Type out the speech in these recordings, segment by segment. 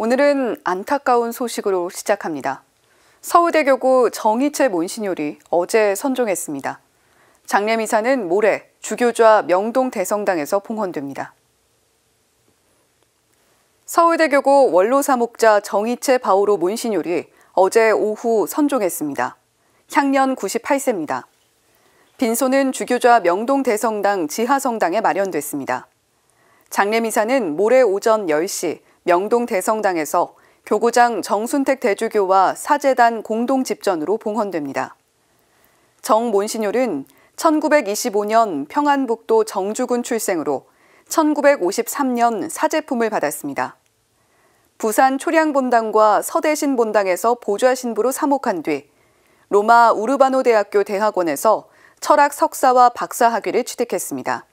오늘은 안타까운 소식으로 시작합니다. 서울대교구 정희채 몬시뇨리 어제 선종했습니다. 장례미사는 모레 주교좌 명동 대성당에서 봉헌됩니다. 서울대교구 원로사목자 정희채 바오로 몬시뇨리 어제 오후 선종했습니다. 향년 98세입니다. 빈소는 주교좌 명동 대성당 지하성당에 마련됐습니다. 장례미사는 모레 오전 10시 명동 대성당에서 교구장 정순택 대주교와 사재단 공동 집전으로 봉헌됩니다. 정 몬시뇨는 1925년 평안북도 정주군 출생으로 1953년 사제품을 받았습니다. 부산 초량본당과 서대신본당에서 보좌신부로 사목한 뒤 로마 우르바노 대학교 대학원에서 철학 석사와 박사 학위를 취득했습니다.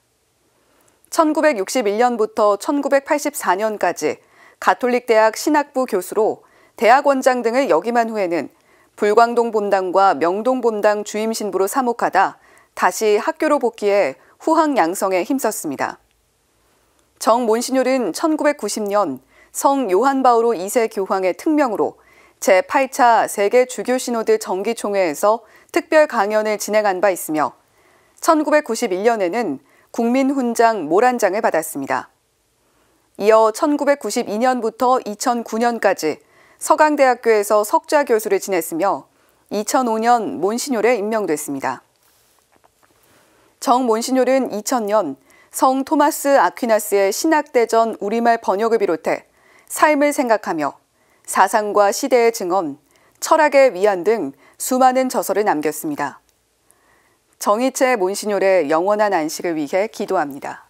1961년부터 1984년까지 가톨릭 대학 신학부 교수로 대학 원장 등을 역임한 후에는 불광동 본당과 명동 본당 주임 신부로 사목하다 다시 학교로 복귀해 후학 양성에 힘썼습니다. 정 몬시뇨는 1990년 성 요한 바오로 2세 교황의 특명으로 제8차 세계 주교 시노드 정기총회에서 특별 강연을 진행한 바 있으며 1991년에는 국민훈장 모란장을 받았습니다. 이어 1992년부터 2009년까지 서강대학교에서 석좌 교수를 지냈으며 2005년 몬시뇨에 임명됐습니다. 정 몬시뇨는 2000년 성 토마스 아퀴나스의 신학대전 우리말 번역을 비롯해 삶을 생각하며 사상과 시대의 증언, 철학의 위안 등 수많은 저서를 남겼습니다. 정의채 몬시뇨의 영원한 안식을 위해 기도합니다.